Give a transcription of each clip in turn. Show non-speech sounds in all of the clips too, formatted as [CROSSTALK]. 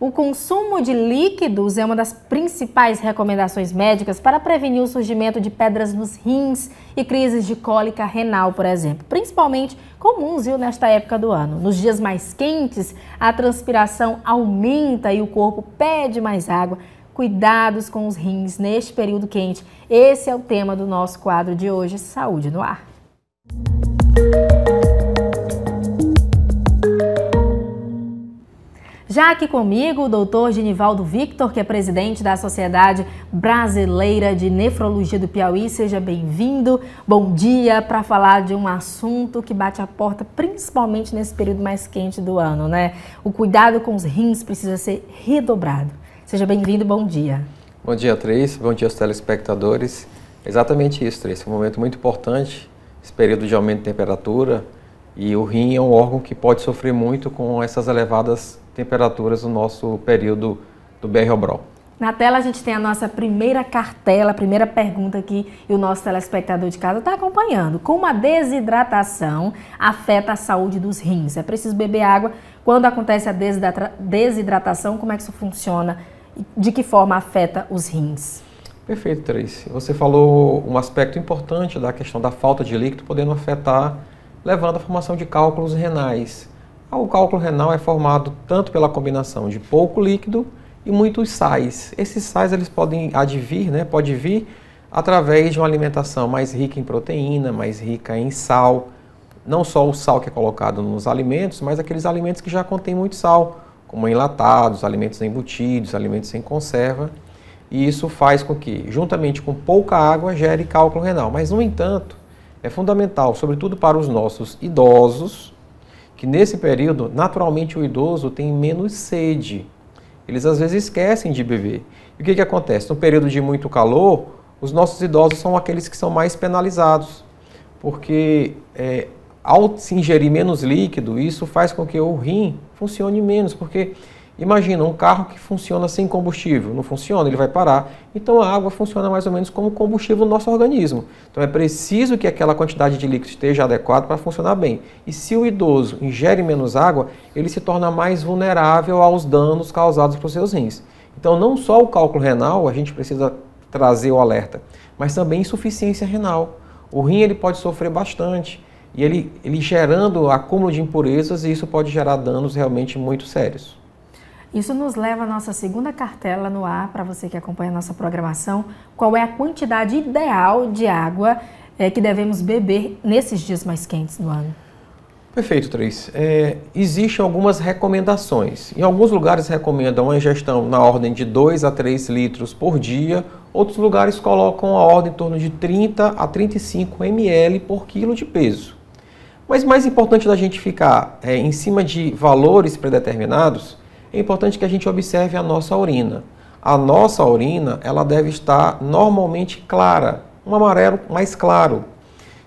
O consumo de líquidos é uma das principais recomendações médicas para prevenir o surgimento de pedras nos rins e crises de cólica renal, por exemplo, principalmente comuns viu, nesta época do ano. Nos dias mais quentes, a transpiração aumenta e o corpo pede mais água. Cuidados com os rins neste período quente. Esse é o tema do nosso quadro de hoje, Saúde no Ar. Já aqui comigo, o doutor Genivaldo Victor, que é presidente da Sociedade Brasileira de Nefrologia do Piauí. Seja bem-vindo. Bom dia para falar de um assunto que bate a porta, principalmente nesse período mais quente do ano, né? O cuidado com os rins precisa ser redobrado. Seja bem-vindo, bom dia. Bom dia, três. Bom dia aos telespectadores. Exatamente isso, três. É um momento muito importante, esse período de aumento de temperatura. E o rim é um órgão que pode sofrer muito com essas elevadas temperaturas no nosso período do BR Obrol. Na tela a gente tem a nossa primeira cartela, a primeira pergunta aqui, e o nosso telespectador de casa está acompanhando. Como a desidratação afeta a saúde dos rins? É preciso beber água. Quando acontece a desidratação, como é que isso funciona? De que forma afeta os rins? Perfeito, Tracy. Você falou um aspecto importante da questão da falta de líquido podendo afetar, levando à formação de cálculos renais. Ah, o cálculo renal é formado tanto pela combinação de pouco líquido e muitos sais. Esses sais eles podem advir, né? Pode vir através de uma alimentação mais rica em proteína, mais rica em sal, não só o sal que é colocado nos alimentos, mas aqueles alimentos que já contêm muito sal, como enlatados, alimentos embutidos, alimentos em conserva. E isso faz com que, juntamente com pouca água, gere cálculo renal. Mas, no entanto, é fundamental, sobretudo para os nossos idosos, que nesse período, naturalmente, o idoso tem menos sede. Eles às vezes esquecem de beber. E o que, que acontece? No período de muito calor, os nossos idosos são aqueles que são mais penalizados, porque é, ao se ingerir menos líquido, isso faz com que o rim funcione menos, porque Imagina um carro que funciona sem combustível, não funciona, ele vai parar. Então a água funciona mais ou menos como combustível no nosso organismo. Então é preciso que aquela quantidade de líquido esteja adequada para funcionar bem. E se o idoso ingere menos água, ele se torna mais vulnerável aos danos causados pelos seus rins. Então não só o cálculo renal, a gente precisa trazer o alerta, mas também insuficiência renal. O rim ele pode sofrer bastante e ele, ele gerando acúmulo de impurezas e isso pode gerar danos realmente muito sérios. Isso nos leva à nossa segunda cartela no ar, para você que acompanha a nossa programação, qual é a quantidade ideal de água é, que devemos beber nesses dias mais quentes do ano. Perfeito, Três. É, Existem algumas recomendações. Em alguns lugares recomendam a ingestão na ordem de 2 a 3 litros por dia, outros lugares colocam a ordem em torno de 30 a 35 ml por quilo de peso. Mas mais importante da gente ficar é, em cima de valores predeterminados é importante que a gente observe a nossa urina. A nossa urina, ela deve estar normalmente clara, um amarelo mais claro.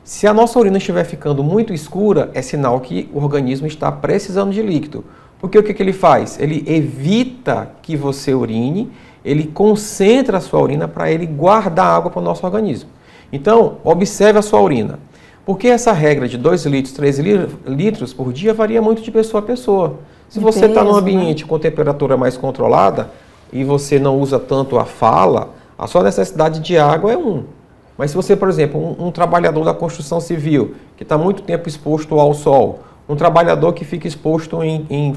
Se a nossa urina estiver ficando muito escura, é sinal que o organismo está precisando de líquido. Porque o que, que ele faz? Ele evita que você urine, ele concentra a sua urina para ele guardar água para o nosso organismo. Então, observe a sua urina. Porque essa regra de 2 litros, 3 litros por dia varia muito de pessoa a pessoa. Se você está num né? ambiente né? com temperatura mais controlada e você não usa tanto a fala, a sua necessidade de água é um. Mas se você, por exemplo, um, um trabalhador da construção civil que está muito tempo exposto ao sol, um trabalhador que fica exposto em, em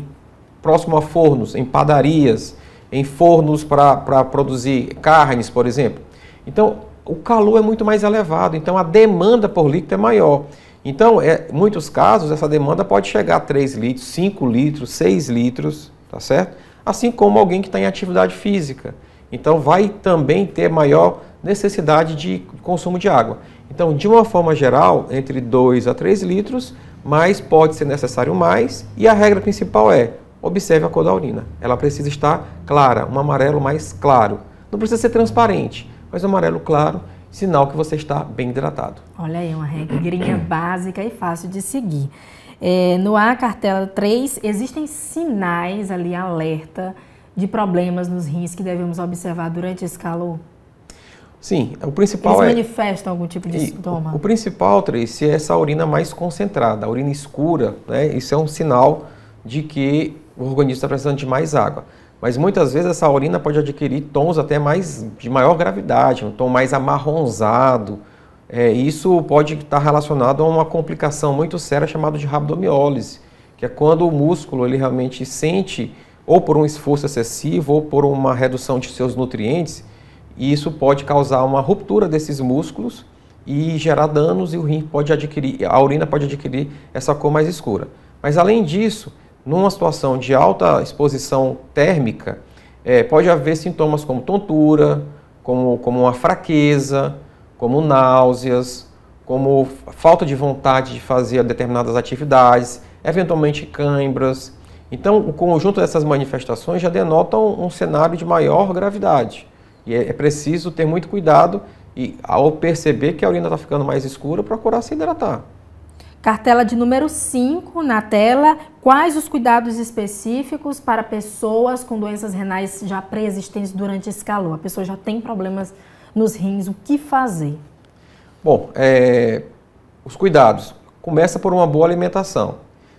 próximo a fornos, em padarias, em fornos para produzir carnes, por exemplo. Então, o calor é muito mais elevado, então a demanda por líquido é maior. Então, é, em muitos casos, essa demanda pode chegar a 3 litros, 5 litros, 6 litros, tá certo? Assim como alguém que está em atividade física. Então, vai também ter maior necessidade de consumo de água. Então, de uma forma geral, entre 2 a 3 litros, mas pode ser necessário mais. E a regra principal é, observe a cor da urina. Ela precisa estar clara, um amarelo mais claro. Não precisa ser transparente, mas um amarelo claro sinal que você está bem hidratado. Olha aí, uma regrinha [CLEARS THROAT] básica e fácil de seguir. É, no A, cartela 3, existem sinais ali, alerta, de problemas nos rins que devemos observar durante esse calor? Sim, o principal Eles é... manifestam algum tipo de e, sintoma? O, o principal, Tracy, é essa urina mais concentrada, a urina escura, né? Isso é um sinal de que o organismo está precisando de mais água. Mas muitas vezes essa urina pode adquirir tons até mais de maior gravidade, um tom mais amarronzado. É, isso pode estar relacionado a uma complicação muito séria chamada de rabdomiólise, que é quando o músculo ele realmente sente ou por um esforço excessivo ou por uma redução de seus nutrientes, e isso pode causar uma ruptura desses músculos e gerar danos e o rim pode adquirir, a urina pode adquirir essa cor mais escura. Mas além disso, numa situação de alta exposição térmica, é, pode haver sintomas como tontura, como, como uma fraqueza, como náuseas, como falta de vontade de fazer determinadas atividades, eventualmente cãibras. Então, o conjunto dessas manifestações já denotam um cenário de maior gravidade. E é, é preciso ter muito cuidado e, ao perceber que a urina está ficando mais escura, procurar se hidratar. Cartela de número 5 na tela, quais os cuidados específicos para pessoas com doenças renais já pré-existentes durante esse calor? A pessoa já tem problemas nos rins, o que fazer? Bom, é, os cuidados. Começa por uma boa alimentação.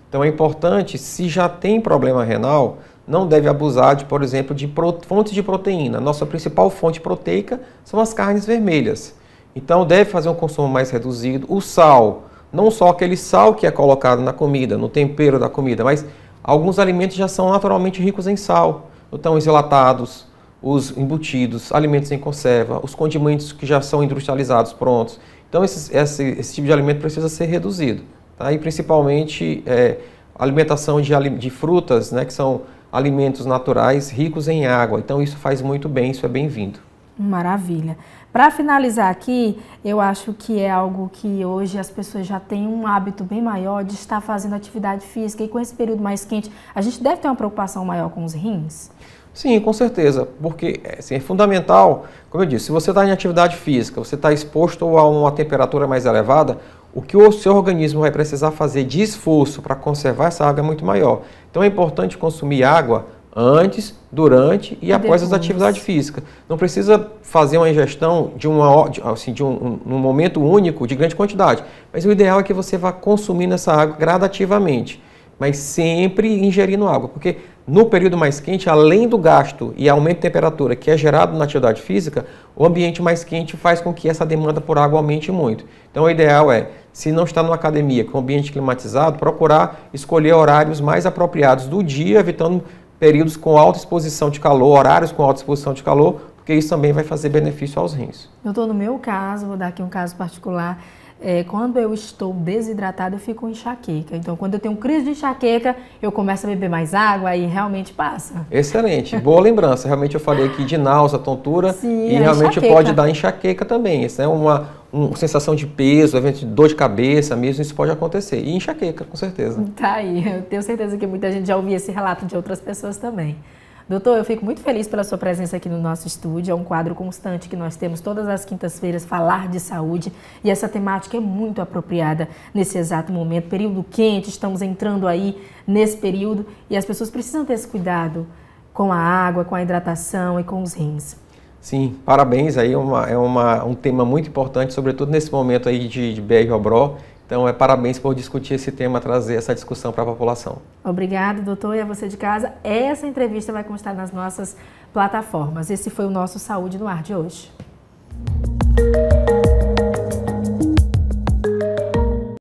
Então é importante, se já tem problema renal, não deve abusar de, por exemplo, de fontes de proteína. Nossa principal fonte proteica são as carnes vermelhas. Então deve fazer um consumo mais reduzido. O sal, não só aquele sal que é colocado na comida, no tempero da comida, mas alguns alimentos já são naturalmente ricos em sal. Então, os enlatados, os embutidos, alimentos em conserva, os condimentos que já são industrializados prontos. Então, esse, esse, esse tipo de alimento precisa ser reduzido. Tá? E principalmente é, alimentação de, de frutas, né, que são alimentos naturais ricos em água. Então, isso faz muito bem, isso é bem-vindo. Maravilha. Para finalizar aqui, eu acho que é algo que hoje as pessoas já têm um hábito bem maior de estar fazendo atividade física e com esse período mais quente, a gente deve ter uma preocupação maior com os rins? Sim, com certeza, porque assim, é fundamental, como eu disse, se você está em atividade física, você está exposto a uma temperatura mais elevada, o que o seu organismo vai precisar fazer de esforço para conservar essa água é muito maior. Então é importante consumir água antes, durante e, e após depois. as atividades físicas. Não precisa fazer uma ingestão de, uma, assim, de um, um, momento único de grande quantidade, mas o ideal é que você vá consumindo essa água gradativamente, mas sempre ingerindo água, porque no período mais quente, além do gasto e aumento de temperatura que é gerado na atividade física, o ambiente mais quente faz com que essa demanda por água aumente muito. Então o ideal é, se não está numa academia com ambiente climatizado, procurar escolher horários mais apropriados do dia, evitando períodos com alta exposição de calor, horários com alta exposição de calor, porque isso também vai fazer benefício aos rins. Eu estou no meu caso, vou dar aqui um caso particular, é, quando eu estou desidratada, eu fico enxaqueca. Então, quando eu tenho crise de enxaqueca, eu começo a beber mais água e realmente passa. Excelente, boa lembrança. Realmente eu falei aqui de náusea, tontura Sim, e é realmente enxaqueca. pode dar enxaqueca também. Isso é uma, uma sensação de peso, evento dor de cabeça mesmo, isso pode acontecer. E enxaqueca, com certeza. Tá aí, eu tenho certeza que muita gente já ouviu esse relato de outras pessoas também. Doutor, eu fico muito feliz pela sua presença aqui no nosso estúdio. É um quadro constante que nós temos todas as quintas-feiras, falar de saúde. E essa temática é muito apropriada nesse exato momento. Período quente, estamos entrando aí nesse período e as pessoas precisam ter esse cuidado com a água, com a hidratação e com os rins. Sim, parabéns aí, é uma, é uma, um tema muito importante, sobretudo nesse momento aí de, de BR Obró, então, é parabéns por discutir esse tema, trazer essa discussão para a população. Obrigada, doutor, e a você de casa. Essa entrevista vai constar nas nossas plataformas. Esse foi o nosso Saúde no Ar de hoje.